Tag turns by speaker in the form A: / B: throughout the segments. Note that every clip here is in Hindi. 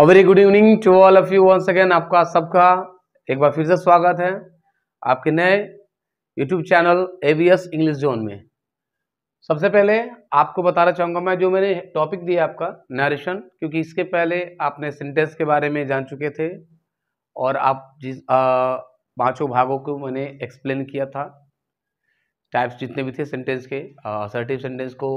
A: A very good evening to all of you once again आपका सबका एक बार फिर से स्वागत है आपके नए YouTube channel A V S English zone में सबसे पहले आपको बताना चाहूँगा मैं जो मैंने टॉपिक दिया आपका नरेशन क्योंकि इसके पहले आपने सेंटेंस के बारे में जान चुके थे और आप जिस पाँचों भागों को मैंने एक्सप्लेन किया था टाइप्स जितने भी थे सेंटेंस के असर्टिव सेंटेंस को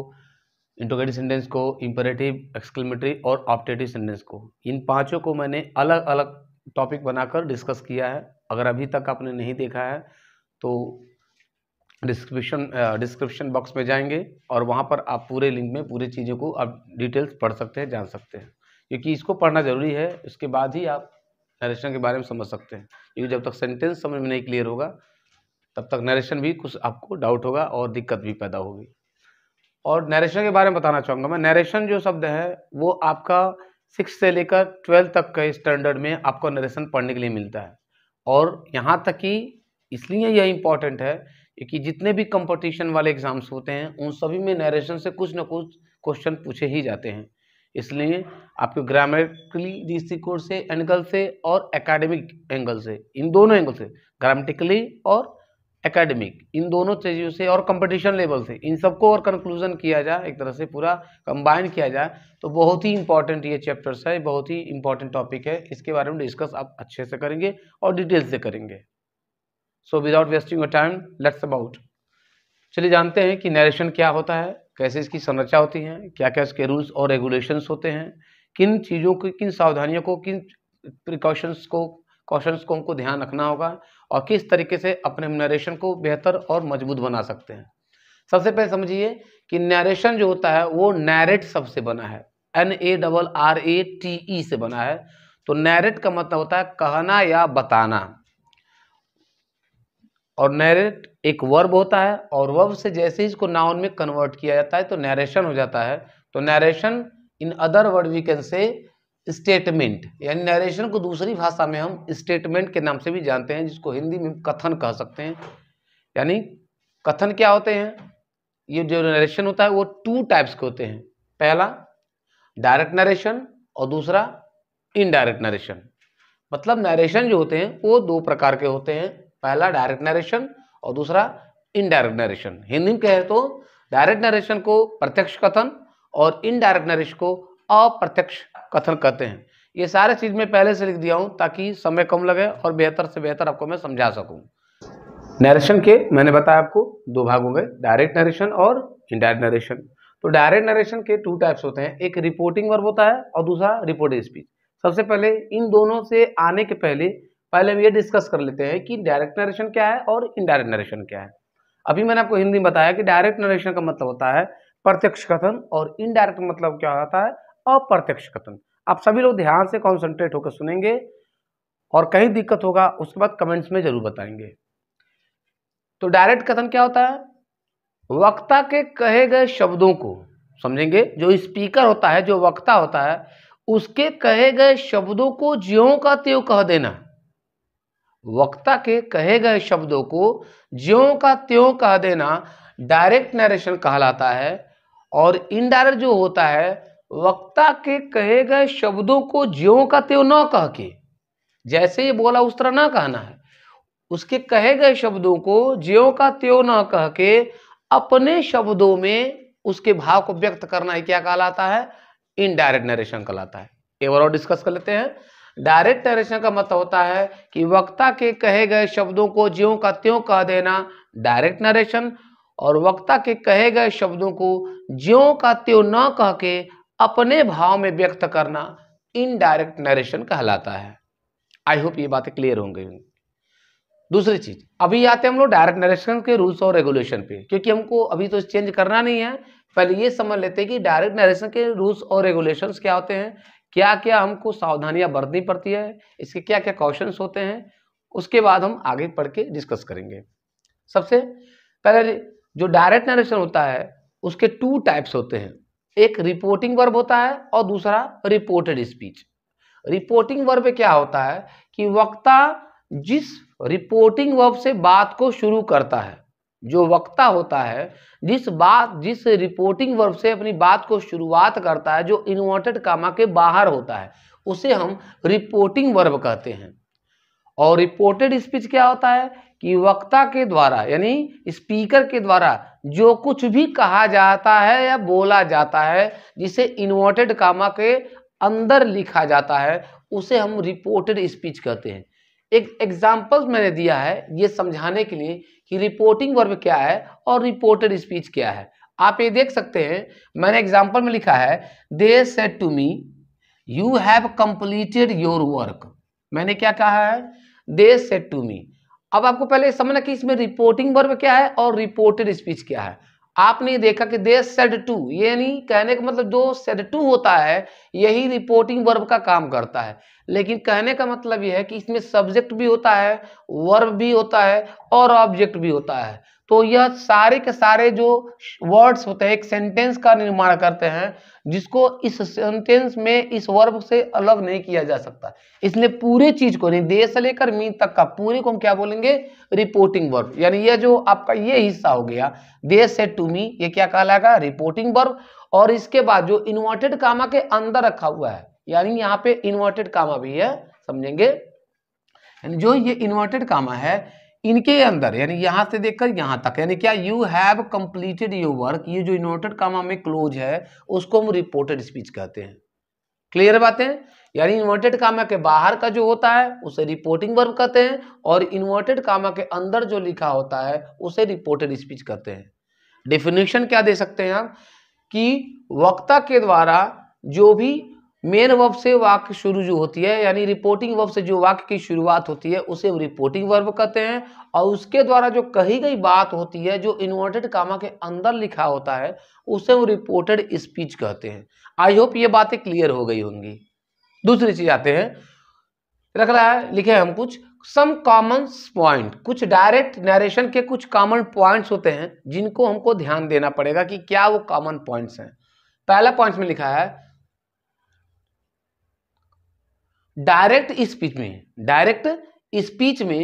A: इंटोगेटिव सेंटेंस को इम्परेटिव एक्सक्लेमेटरी और ऑप्टेटिव सेंटेंस को इन पांचों को मैंने अलग अलग टॉपिक बनाकर डिस्कस किया है अगर अभी तक आपने नहीं देखा है तो डिस्क्रिप्शन डिस्क्रिप्शन बॉक्स में जाएंगे और वहाँ पर आप पूरे लिंक में पूरी चीज़ों को आप डिटेल्स पढ़ सकते हैं जान सकते हैं क्योंकि इसको पढ़ना ज़रूरी है उसके बाद ही आप नरेशन के बारे में समझ सकते हैं क्योंकि जब तक सेंटेंस समझ में नहीं क्लियर होगा तब तक नरेशन भी कुछ आपको डाउट होगा और दिक्कत भी पैदा होगी और नरेशन के बारे में बताना चाहूँगा मैं नरेशन जो शब्द है वो आपका सिक्स से लेकर ट्वेल्थ तक के स्टैंडर्ड में आपको नरेशन पढ़ने के लिए मिलता है और यहाँ तक कि इसलिए यह इम्पॉर्टेंट है कि जितने भी कंपटीशन वाले एग्जाम्स होते हैं उन सभी में नरेशन से कुछ ना कुछ क्वेश्चन पूछे ही जाते हैं इसलिए आपके ग्रामेटिकली दृष्टिकोण से एंगल से और एकेडमिक एंगल से इन दोनों एंगल से ग्रामेटिकली और एकेडमिक इन दोनों चीज़ों से और कंपटीशन लेवल से इन सबको और कंक्लूजन किया जाए एक तरह से पूरा कंबाइन किया जाए तो बहुत ही इंपॉर्टेंट ये चैप्टर्स है बहुत ही इंपॉर्टेंट टॉपिक है इसके बारे में डिस्कस आप अच्छे से करेंगे और डिटेल से करेंगे so without wasting your time let's about चलिए जानते हैं कि नरेशन क्या होता है कैसे इसकी संरचना होती है क्या क्या इसके रूल्स और रेगुलेशंस होते हैं किन चीज़ों को किन सावधानियों को किन प्रिकॉशंस को कॉशंस को हमको ध्यान रखना होगा और किस तरीके से अपने नरेशन को बेहतर और मजबूत बना सकते हैं सबसे पहले समझिए कि नरेशन जो होता है वो नैरेट सबसे बना है N A double R A T E से बना है तो नैरेट का मतलब होता है कहना या बताना और नैरेट एक वर्ब होता है और वर्ब से जैसे ही इसको नाउन में कन्वर्ट किया जाता है तो नैरेशन हो जाता है तो narration in other word we can say statement यानी नरेशन को दूसरी भाषा में हम स्टेटमेंट के नाम से भी जानते हैं जिसको हिंदी में कथन कह सकते हैं यानी कथन क्या होते हैं ये जो नरेशन होता है वो टू टाइप्स के होते हैं पहला डायरेक्ट नरेशन और दूसरा इनडायरेक्ट नरेशन मतलब नरेशन जो होते हैं वो दो प्रकार के होते हैं पहला डायरेक्ट नरेशन और दूसरा इनडायरेक्ट नरेशन हिंदी में कहे तो डायरेक्ट नरेशन को प्रत्यक्ष कथन और इनडायरेक्ट नरेशन को अप्रत्यक्ष कथन कहते हैं ये सारे चीज़ में पहले से लिख दिया हूं ताकि समय कम लगे और बेहतर से बेहतर आपको मैं समझा सकूं नरेशन के मैंने बताया आपको दो भाग हो गए डायरेक्ट नरेशन और इनडायरेक्ट नरेशन तो डायरेक्ट नरेशन के टू टाइप्स होते हैं एक रिपोर्टिंग वर्ब होता है और दूसरा रिपोर्टिंग स्पीच सबसे पहले इन दोनों से आने के पहले पहले हम ये डिस्कस कर लेते हैं कि डायरेक्ट नरेशन क्या है और इनडायरेक्ट नरेशन क्या है अभी मैंने आपको हिंदी में बताया कि डायरेक्ट नरेशन का मतलब होता है प्रत्यक्ष कथन और इनडायरेक्ट मतलब क्या होता है अप्रत्यक्ष कथन आप सभी लोग ध्यान से कॉन्सेंट्रेट होकर सुनेंगे और कहीं दिक्कत होगा उसके बाद कमेंट्स में जरूर बताएंगे तो डायरेक्ट कथन क्या होता है वक्ता के कहे गए शब्दों को समझेंगे जो स्पीकर होता है जो वक्ता होता है उसके कहे गए शब्दों को ज्यो का त्यों कह देना वक्ता के कहे गए शब्दों को ज्यो का त्यों कह देना डायरेक्ट नरेशन कहलाता है और इनडायरेक्ट जो होता है वक्ता के कहे गए शब्दों को ज्यो का त्यो न कह के जैसे ये बोला उस तरह ना कहना है उसके कहे गए शब्दों को ज्यो का त्यो न कह के अपने शब्दों में उसके भाव को व्यक्त करना ही क्या कहलाता है इनडायरेक्ट नरेशन कहलाता है एक और डिस्कस कर लेते हैं डायरेक्ट नरेशन का मतलब होता है कि वक्ता के कहे गए शब्दों को ज्यो का त्यों कह देना डायरेक्ट नरेशन और वक्ता के कहे गए शब्दों को ज्यो का त्यो न कह के अपने भाव में व्यक्त करना इनडायरेक्ट नरेशन कहलाता है आई होप ये बातें क्लियर होंगी दूसरी चीज अभी आते हैं हम लोग डायरेक्ट नरेशन के रूल्स और रेगुलेशन पे क्योंकि हमको अभी तो चेंज करना नहीं है पहले ये समझ लेते हैं कि डायरेक्ट नरेशन के रूल्स और रेगुलेशन क्या होते हैं क्या क्या हमको सावधानियां बरतनी पड़ती है इसके क्या क्या क्वेश्चन होते हैं उसके बाद हम आगे पढ़ के डिस्कस करेंगे सबसे पहले जो डायरेक्ट नरेशन होता है उसके टू टाइप्स होते हैं एक रिपोर्टिंग वर्ब होता है और दूसरा रिपोर्टेड स्पीच रिपोर्टिंग वर्ब क्या होता है कि वक्ता जिस रिपोर्टिंग वर्ब से बात को शुरू करता है जो वक्ता होता है जिस बात जिस रिपोर्टिंग वर्ब से अपनी बात को शुरुआत करता है जो इन्वर्टेड कामा के बाहर होता है उसे हम रिपोर्टिंग वर्ब कहते हैं और रिपोर्टेड स्पीच क्या होता है कि वक्ता के द्वारा यानी स्पीकर के द्वारा जो कुछ भी कहा जाता है या बोला जाता है जिसे इन्वर्टेड कामा के अंदर लिखा जाता है उसे हम रिपोर्टेड स्पीच कहते हैं एक एग्जाम्पल मैंने दिया है ये समझाने के लिए कि रिपोर्टिंग वर्ब क्या है और रिपोर्टेड स्पीच क्या है आप ये देख सकते हैं मैंने एग्जाम्पल में लिखा है they said to me you have completed your work मैंने क्या कहा है दे सेट टू मी अब आपको पहले समझना कि इसमें रिपोर्टिंग वर्ब क्या है और रिपोर्टेड स्पीच क्या है आपने देखा कि दे सेड टू यानी कहने का मतलब जो सेड टू होता है यही रिपोर्टिंग वर्ब का काम करता है लेकिन कहने का मतलब यह है कि इसमें सब्जेक्ट भी होता है वर्ब भी होता है और ऑब्जेक्ट भी होता है तो यह सारे के सारे जो वर्ड्स होते हैं एक सेंटेंस का निर्माण करते हैं जिसको इस सेंटेंस में इस वर्ब से अलग नहीं किया जा सकता इसलिए पूरे चीज को निर्देश से लेकर मीन तक का पूरे को हम क्या बोलेंगे रिपोर्टिंग वर्ब यानी यह जो आपका ये हिस्सा हो गया देश से टू मी ये क्या कहलाएगा रिपोर्टिंग वर्ब और इसके बाद जो इन्वर्टेड कामा के अंदर रखा हुआ है यानी यहाँ पे इन्वर्टेड कामा भी है समझेंगे जो ये इन्वर्टेड कामा है इनके अंदर यानी यहां से देखकर यहां तक यानी क्या you have completed your work ये जो इनोटेड कामा में क्लोज है उसको हम रिपोर्टेड स्पीच कहते हैं क्लियर बातें यानी इन्वर्टेड कामा के बाहर का जो होता है उसे रिपोर्टिंग वर्ब कहते हैं और इन्वर्टेड कामा के अंदर जो लिखा होता है उसे रिपोर्टेड स्पीच कहते हैं डेफिनेशन क्या दे सकते हैं आप कि वक्ता के द्वारा जो भी मेन वर्ब से वाक्य शुरू जो होती है यानी रिपोर्टिंग वर्ब से जो वाक्य की शुरुआत होती है उसे हम रिपोर्टिंग वर्ब कहते हैं और उसके द्वारा जो कही गई बात होती है जो इन्वर्टेड कामा के अंदर लिखा होता है उसे हम रिपोर्टेड स्पीच कहते हैं आई होप ये बातें क्लियर हो गई होंगी दूसरी चीज आते हैं रख रहा है लिखे हम कुछ सम कॉमन पॉइंट कुछ डायरेक्ट नरेशन के कुछ कॉमन पॉइंट्स होते हैं जिनको हमको ध्यान देना पड़ेगा कि क्या वो कॉमन पॉइंट्स हैं पहला पॉइंट में लिखा है डायरेक्ट स्पीच में डायरेक्ट स्पीच में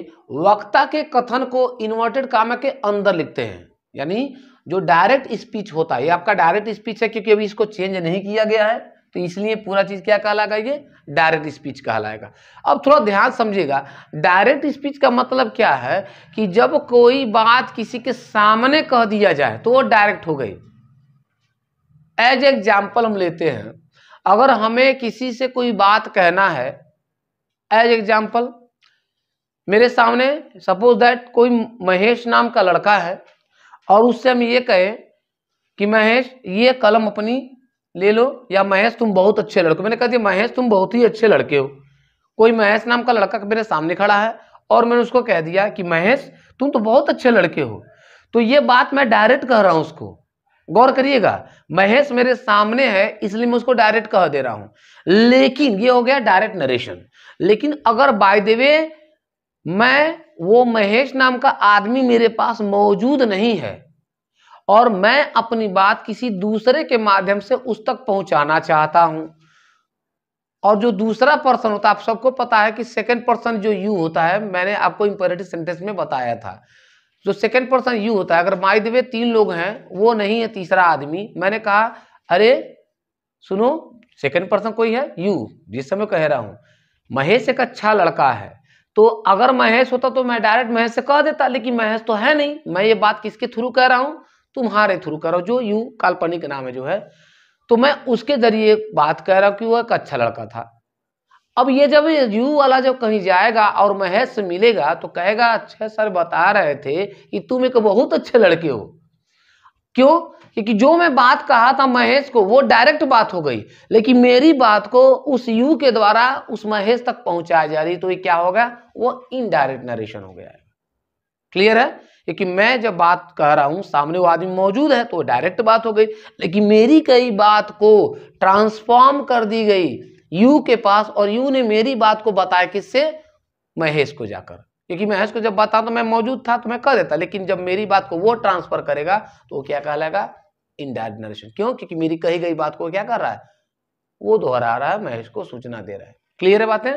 A: वक्ता के कथन को इन्वर्टेड कामा के अंदर लिखते हैं यानी जो डायरेक्ट स्पीच होता है ये आपका डायरेक्ट स्पीच है क्योंकि अभी इसको चेंज नहीं किया गया है तो इसलिए पूरा चीज़ क्या कहलाएगा ये डायरेक्ट स्पीच कहलाएगा अब थोड़ा ध्यान समझिएगा डायरेक्ट स्पीच का मतलब क्या है कि जब कोई बात किसी के सामने कह दिया जाए तो वो डायरेक्ट हो गई एज एग्जाम्पल हम लेते हैं अगर हमें किसी से कोई बात कहना है एज एग्जाम्पल मेरे सामने सपोज दैट कोई महेश नाम का लड़का है और उससे हम ये कहें कि महेश ये कलम अपनी ले लो या महेश तुम बहुत अच्छे लड़के मैंने कहा दिया महेश तुम बहुत ही अच्छे लड़के हो कोई महेश नाम का लड़का मेरे सामने खड़ा है और मैंने उसको कह दिया कि महेश तुम तो बहुत अच्छे लड़के हो तो ये बात मैं डायरेक्ट कह रहा हूँ उसको गौर करिएगा महेश मेरे सामने है इसलिए मैं उसको डायरेक्ट कह दे रहा हूं लेकिन ये हो गया डायरेक्ट नरेशन लेकिन अगर बाय देवे मैं वो महेश नाम का आदमी मेरे पास मौजूद नहीं है और मैं अपनी बात किसी दूसरे के माध्यम से उस तक पहुंचाना चाहता हूं और जो दूसरा पर्सन होता है आप सबको पता है कि सेकंड पर्सन जो यू होता है मैंने आपको इंपेरेटिव सेंटेंस में बताया था जो सेकंड पर्सन यू होता है अगर माई देवे तीन लोग हैं वो नहीं है तीसरा आदमी मैंने कहा अरे सुनो सेकंड पर्सन कोई है यू जिस समय कह रहा हूं महेश एक अच्छा लड़का है तो अगर महेश होता तो मैं डायरेक्ट महेश से कह देता लेकिन महेश तो है नहीं मैं ये बात किसके थ्रू कह रहा हूँ तुम्हारे थ्रू कह रहा हूँ जो यू काल्पनिक नाम है जो है तो मैं उसके जरिए बात कह रहा हूँ कि वो एक अच्छा लड़का था अब ये जब यू वाला जब कहीं जाएगा और महेश से मिलेगा तो कहेगा अच्छा सर बता रहे थे कि तुम एक बहुत अच्छे लड़के हो क्यों क्योंकि जो मैं बात कहा था महेश को वो डायरेक्ट बात हो गई लेकिन मेरी बात को उस यू के द्वारा उस महेश तक पहुंचाया जा रही तो ये क्या होगा वो इनडायरेक्ट नरेशन हो गया है क्लियर है क्योंकि मैं जब बात कह रहा हूं सामने वो आदमी मौजूद है तो डायरेक्ट बात हो गई लेकिन मेरी कई बात को ट्रांसफॉर्म कर दी गई यू के पास और यू ने मेरी बात को बताया किससे महेश को जाकर क्योंकि महेश को जब बता तो मैं मौजूद था तो मैं कह देता लेकिन जब मेरी बात को वो ट्रांसफर करेगा तो वो क्या कहलाएगा इनडायरेक्ट नरेशन क्यों क्योंकि मेरी कही गई बात को क्या कर रहा है वो दोहरा रहा है महेश को सूचना दे रहा है क्लियर है बातें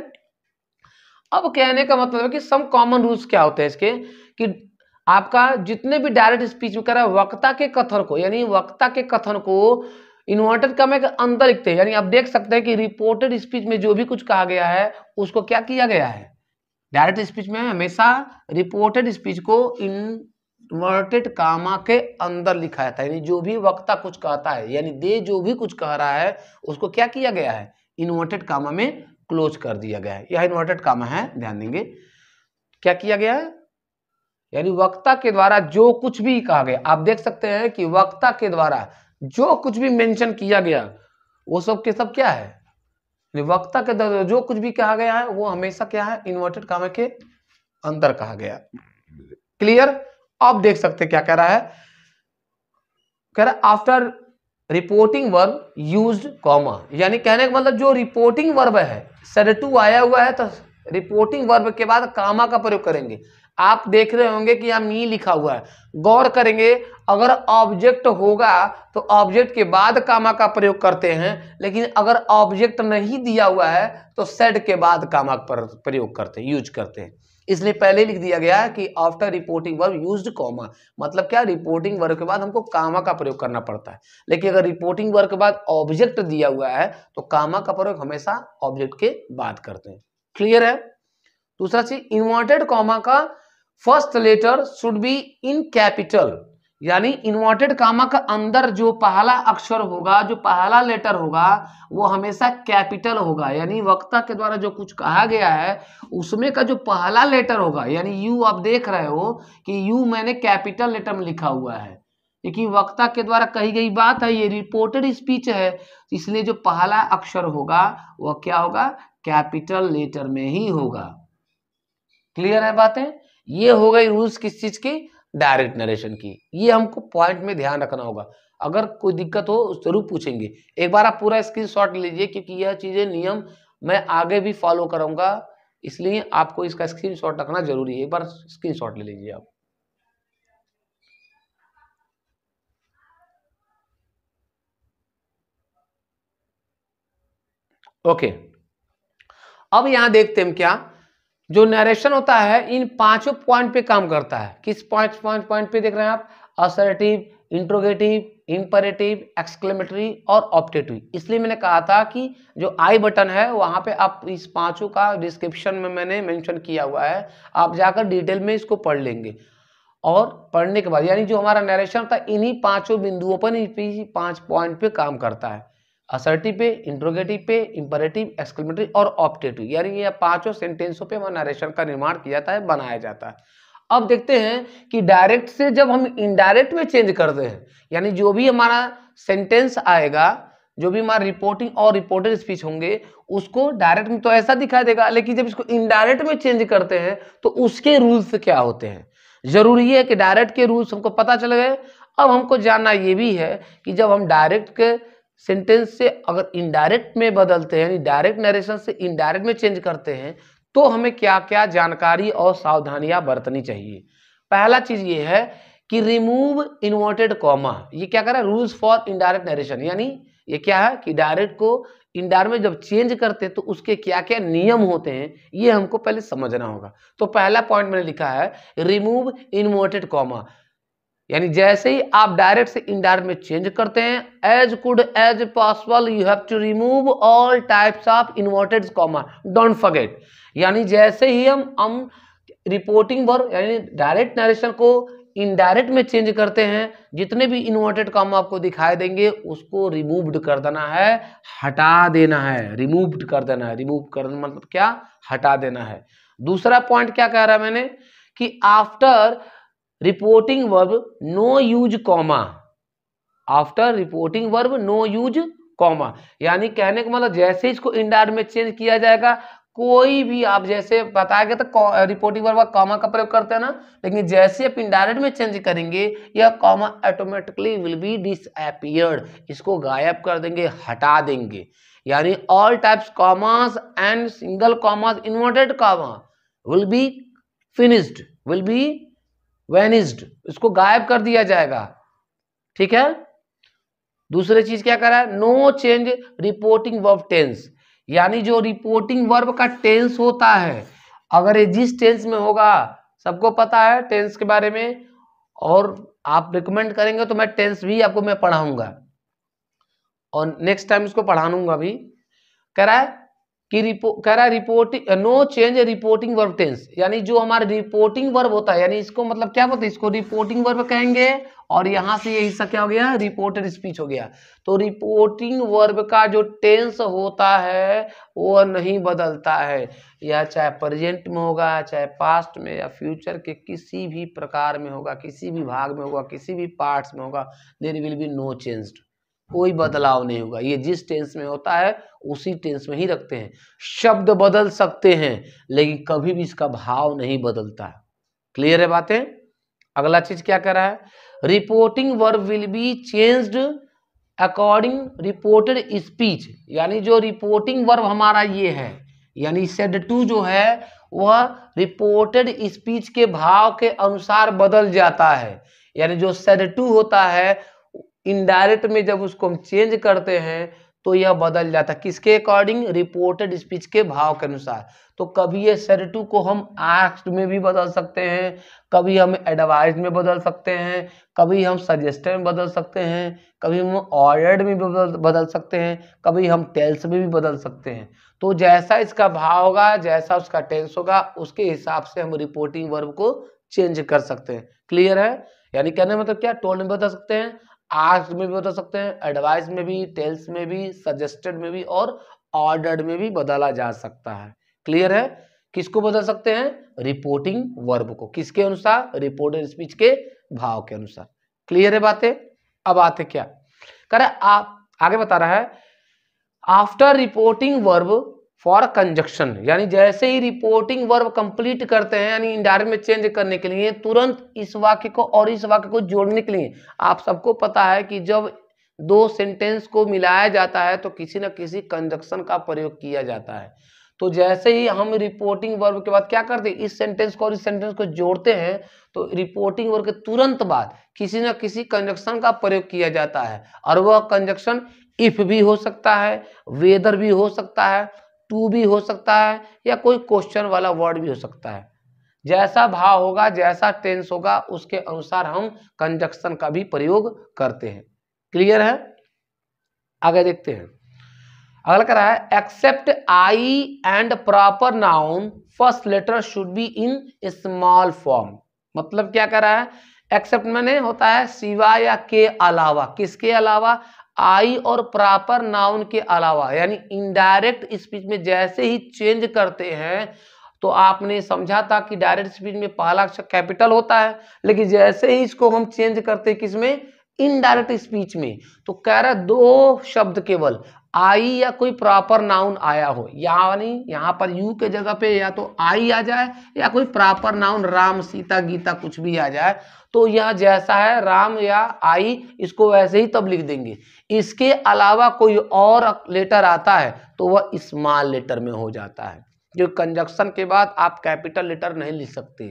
A: अब कहने का मतलब है कि सम कॉमन रूल्स क्या होते हैं इसके कि आपका जितने भी डायरेक्ट स्पीच में रहा है वक्ता के कथन को यानी वक्ता के कथन को इन्वर्टेड का में अंदर लिखते हैं यानी आप देख सकते हैं कि रिपोर्टेड स्पीच में जो भी कुछ कहा गया है उसको क्या किया गया है डायरेक्ट स्पीच में हमेशा रिपोर्टेड स्पीच को इन इन्वर्टेड कामा के अंदर लिखा है यानी जो भी वक्ता कुछ कहता है यानी दे जो भी कुछ कह रहा है उसको क्या किया गया है इन्वर्टेड कामा में क्लोज कर दिया गया है यह इन्वर्टेड कामा है ध्यान देंगे क्या किया गया है यानी वक्ता के द्वारा जो कुछ भी कहा गया आप देख सकते हैं कि वक्ता के द्वारा जो कुछ भी मेंशन किया गया वो सब के सब क्या है वक्ता के द्वारा जो कुछ भी कहा गया है वो हमेशा क्या है इन्वर्टेड कामा के अंदर कहा गया क्लियर आप देख सकते क्या कह रहा है कह रहा after reporting verb use comma यानी कहने का मतलब जो रिपोर्टिंग वर्ब है सर टू आया हुआ है तो रिपोर्टिंग वर्ब के बाद कामा का प्रयोग करेंगे आप देख रहे होंगे कि यहां मी लिखा हुआ है गौर करेंगे अगर ऑब्जेक्ट होगा तो ऑब्जेक्ट के बाद कामा का प्रयोग करते हैं लेकिन अगर ऑब्जेक्ट नहीं दिया हुआ है तो सेड के बाद कामा का प्रयोग करते हैं यूज करते हैं इसलिए पहले लिख दिया गया है कि after reporting verb used comma मतलब क्या रिपोर्टिंग वर्ग के बाद हमको कामा का प्रयोग करना पड़ता है लेकिन अगर रिपोर्टिंग वर्ग के बाद ऑब्जेक्ट दिया हुआ है तो कामा का प्रयोग हमेशा ऑब्जेक्ट के बाद करते हैं क्लियर है दूसरा चीज इन्वर्टेड कॉमा का first letter should be in capital यानी इन्वर्टेड कामा का अंदर जो पहला अक्षर होगा जो पहला लेटर होगा वो हमेशा कैपिटल होगा यानी वक्ता के द्वारा जो कुछ कहा गया है उसमें का जो पहला लेटर होगा यानी यू आप देख रहे हो कि यू मैंने कैपिटल लेटर में लिखा हुआ है क्योंकि वक्ता के द्वारा कही गई बात है ये रिपोर्टेड स्पीच है तो इसलिए जो पहला अक्षर होगा वह क्या होगा कैपिटल लेटर में ही होगा क्लियर है बातें ये हो गई रूल्स किस चीज की डायरेक्ट नरेशन की ये हमको पॉइंट में ध्यान रखना होगा अगर कोई दिक्कत हो जरूर पूछेंगे एक बार आप पूरा स्क्रीन शॉट लीजिए क्योंकि यह चीज़ें नियम मैं आगे भी फॉलो करूंगा इसलिए आपको इसका स्क्रीन शॉट रखना जरूरी है एक बार स्क्रीन शॉट ले लीजिए आप ओके अब यहां देखते हैं क्या जो नरेशन होता है इन पांचों पॉइंट पे काम करता है किस पॉइंट पांच पॉइंट पे देख रहे हैं आप असरेटिव इंट्रोगेटिव इंपरेटिव एक्सक्लेमेटरी और ऑप्टेटिव इसलिए मैंने कहा था कि जो आई बटन है वहाँ पे आप इस पांचों का डिस्क्रिप्शन में मैंने मेंशन किया हुआ है आप जाकर डिटेल में इसको पढ़ लेंगे और पढ़ने के बाद यानी जो हमारा नरेशन था इन्हीं पांचों बिंदुओं पर पांच पॉइंट पे काम करता है असर्टिव पे इंट्रोगेटिव पे इंपरेटिव एक्सक्लेमेटरी और ऑप्टेटिव यानी ये पांचों सेंटेंसों पे हमारा नरेशन का निर्माण किया जाता है बनाया जाता है अब देखते हैं कि डायरेक्ट से जब हम इनडायरेक्ट में चेंज करते हैं यानी जो भी हमारा सेंटेंस आएगा जो भी हमारा रिपोर्टिंग और रिपोर्टेड स्पीच होंगे उसको डायरेक्ट में तो ऐसा दिखाई देगा लेकिन जब इसको इनडायरेक्ट में चेंज करते हैं तो उसके रूल्स क्या होते हैं जरूरी है कि डायरेक्ट के रूल्स हमको पता चल गए अब हमको जानना ये भी है कि जब हम डायरेक्ट के सेंटेंस से अगर इनडायरेक्ट में बदलते हैं यानी डायरेक्ट नरेशन से इनडायरेक्ट में चेंज करते हैं तो हमें क्या क्या जानकारी और सावधानियां बरतनी चाहिए पहला चीज ये है कि रिमूव इन्वर्टेड कॉमा ये क्या कर रहा है रूल्स फॉर इनडायरेक्ट नरेशन यानी ये क्या है कि डायरेक्ट को इनडायरेक्ट में जब चेंज करते हैं तो उसके क्या क्या नियम होते हैं ये हमको पहले समझना होगा तो पहला पॉइंट मैंने लिखा है रिमूव इन्वर्टेड कॉमा यानी जैसे ही आप डायरेक्ट से इनडायरेक्ट में चेंज करते हैं as could as possible you have to remove all types of inverted comma don't forget यानी जैसे ही हम हम रिपोर्टिंग वर्ब यानी डायरेक्ट नरेशन को इनडायरेक्ट में चेंज करते हैं जितने भी इन्वर्टेड कॉमा आपको दिखाई देंगे उसको रिमूव्ड कर देना है हटा देना है रिमूव्ड कर देना है रिमूव कर मतलब क्या हटा देना है दूसरा पॉइंट क्या कह रहा है मैंने कि after reporting verb no use comma after reporting verb no use comma यानी कहने का मतलब जैसे इसको इंडार में चेंज किया जाएगा कोई भी आप जैसे बताया गया तो रिपोर्टिंग वर्ब का कॉमा का प्रयोग करते हैं ना लेकिन जैसे आप इंडायरेक्ट में चेंज करेंगे यह comma automatically will be disappeared इसको गायब कर देंगे हटा देंगे यानी all types commas and single commas inverted comma will be finished will be vanished इसको गायब कर दिया जाएगा ठीक है दूसरी चीज क्या करा है no change reporting verb tense यानी जो रिपोर्टिंग वर्ब का टेंस होता है अगर ये जिस टेंस में होगा सबको पता है टेंस के बारे में और आप रिकमेंड करेंगे तो मैं टेंस भी आपको मैं पढ़ाऊंगा और नेक्स्ट टाइम इसको लूंगा भी कह रहा है कि रिपोर्ट कह रहा है reporting no change reporting verb tense यानी जो हमारा रिपोर्टिंग वर्ब होता है यानी इसको मतलब क्या बोलते हैं इसको रिपोर्टिंग वर्ब कहेंगे और यहाँ से ये हिस्सा क्या हो गया रिपोर्टेड स्पीच हो गया तो रिपोर्टिंग वर्ब का जो टेंस होता है वो नहीं बदलता है या चाहे प्रेजेंट में होगा चाहे पास्ट में या फ्यूचर के किसी भी प्रकार में होगा किसी भी भाग में होगा किसी भी पार्ट्स में होगा there will be no changed कोई बदलाव नहीं होगा ये जिस टेंस में होता है उसी टेंस में ही रखते हैं शब्द बदल सकते हैं लेकिन कभी भी इसका भाव नहीं बदलता है क्लियर है बातें अगला चीज क्या कर रहा है reporting verb will be changed according reported speech यानी जो रिपोर्टिंग वर्ब हमारा ये है यानी सेड टू जो है वह रिपोर्टेड स्पीच के भाव के अनुसार बदल जाता है यानी जो सेड टू होता है इनडायरेक्ट में जब उसको हम चेंज करते हैं तो यह बदल जाता है किसके अकॉर्डिंग रिपोर्टेड स्पीच के भाव के अनुसार तो कभी ये सर टू को हम आस्ट में भी बदल सकते हैं कभी हम एडवाइज में बदल सकते हैं कभी हम सजेस्टेड में बदल सकते हैं कभी हम ऑर्डर्ड में बदल बदल सकते हैं कभी हम टेल्स में भी बदल सकते हैं तो जैसा इसका भाव होगा जैसा उसका टेंस होगा उसके हिसाब से हम रिपोर्टिंग वर्ब को चेंज कर सकते हैं क्लियर है यानी कहने मतलब क्या टोन में बदल सकते हैं आस्क में भी बदल सकते हैं एडवाइस में भी टेल्स में भी सजेस्टेड में भी और ऑर्डर में भी बदला जा सकता है क्लियर है किसको बदल सकते हैं रिपोर्टिंग वर्ब को किसके अनुसार रिपोर्टेड स्पीच के भाव के अनुसार क्लियर है बातें अब आते क्या करे आप आगे बता रहा है after reporting verb for conjunction यानी जैसे ही रिपोर्टिंग वर्ब कंप्लीट करते हैं यानी इंडायरेक्ट में चेंज करने के लिए तुरंत इस वाक्य को और इस वाक्य को जोड़ने के लिए आप सबको पता है कि जब दो सेंटेंस को मिलाया जाता है तो किसी न किसी कंजक्शन का प्रयोग किया जाता है तो जैसे ही हम रिपोर्टिंग वर्ब के बाद क्या करते हैं इस सेंटेंस को और इस सेंटेंस को जोड़ते हैं तो रिपोर्टिंग वर्ब के तुरंत बाद किसी न किसी कंजक्शन का प्रयोग किया जाता है और वह कंजक्शन इफ भी हो सकता है वेदर भी हो सकता है टू भी हो सकता है या कोई क्वेश्चन वाला वर्ड भी हो सकता है जैसा भाव होगा जैसा टेंस होगा उसके अनुसार हम कंजक्शन का भी प्रयोग करते हैं क्लियर है आगे देखते हैं अगला कह रहा है except I and proper noun first letter should be in small form मतलब क्या कह रहा है एक्सेप्ट मैंने होता है सिवा या के अलावा किसके अलावा आई और प्रॉपर नाउन के अलावा यानी इनडायरेक्ट स्पीच में जैसे ही चेंज करते हैं तो आपने समझा था कि डायरेक्ट स्पीच में पहला अक्षर कैपिटल होता है लेकिन जैसे ही इसको हम चेंज करते किसमें इनडायरेक्ट स्पीच में तो कह रहा दो शब्द केवल आई या कोई प्रॉपर नाउन आया हो यानी यहां पर यू के जगह पे या तो आई आ जाए या कोई प्रॉपर नाउन राम सीता गीता कुछ भी आ जाए तो यह जैसा है राम या आई इसको वैसे ही तब लिख देंगे इसके अलावा कोई और लेटर आता है तो वह स्मॉल लेटर में हो जाता है जो कंजक्शन के बाद आप कैपिटल लेटर नहीं लिख सकते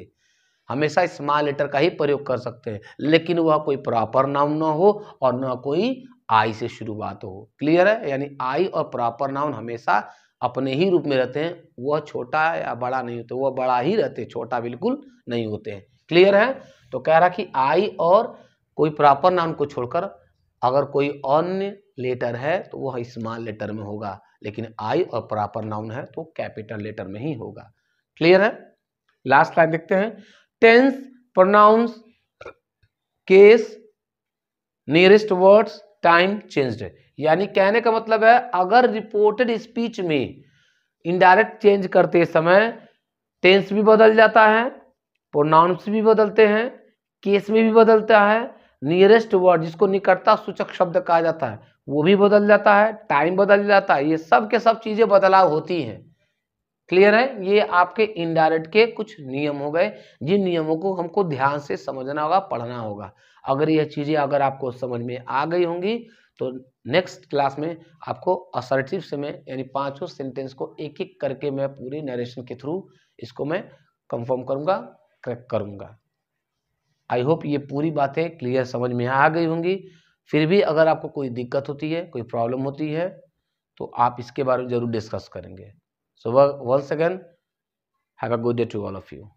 A: हमेशा स्मॉल लेटर का ही प्रयोग कर सकते हैं लेकिन वह कोई प्रॉपर नाउन ना हो और ना कोई आई से शुरुआत हो क्लियर है यानी आई और प्रॉपर नाउन हमेशा अपने ही रूप में रहते हैं वह छोटा या बड़ा नहीं होते वह बड़ा ही रहते छोटा बिल्कुल नहीं होते हैं क्लियर है तो कह रहा कि आई और कोई प्रॉपर नाउन को छोड़कर अगर कोई अन्य लेटर है तो वह स्मॉल लेटर में होगा लेकिन आई और प्रॉपर नाउन है तो कैपिटल लेटर में ही होगा क्लियर है लास्ट लाइन देखते हैं tense pronouns case nearest words time changed यानी कहने का मतलब है अगर रिपोर्टेड स्पीच में इनडायरेक्ट चेंज करते समय टेंस भी बदल जाता है प्रोनाउंस भी बदलते हैं केस में भी बदलता है नियरेस्ट वर्ड जिसको निकटता सूचक शब्द कहा जाता है वो भी बदल जाता है टाइम बदल जाता है ये सब के सब चीज़ें बदलाव होती हैं क्लियर है ये आपके इनडायरेक्ट के कुछ नियम हो गए जिन नियमों को हमको ध्यान से समझना होगा पढ़ना होगा अगर यह चीज़ें अगर आपको समझ में आ गई होंगी तो नेक्स्ट क्लास में आपको असर्टिव से मैं यानी पांचों सेंटेंस को एक एक करके मैं पूरी नरेशन के थ्रू इसको मैं कंफर्म करूंगा क्रैक करूंगा आई होप ये पूरी बातें क्लियर समझ में आ गई होंगी फिर भी अगर आपको कोई दिक्कत होती है कोई प्रॉब्लम होती है तो आप इसके बारे में ज़रूर डिस्कस करेंगे So once again, have a good day to all of you.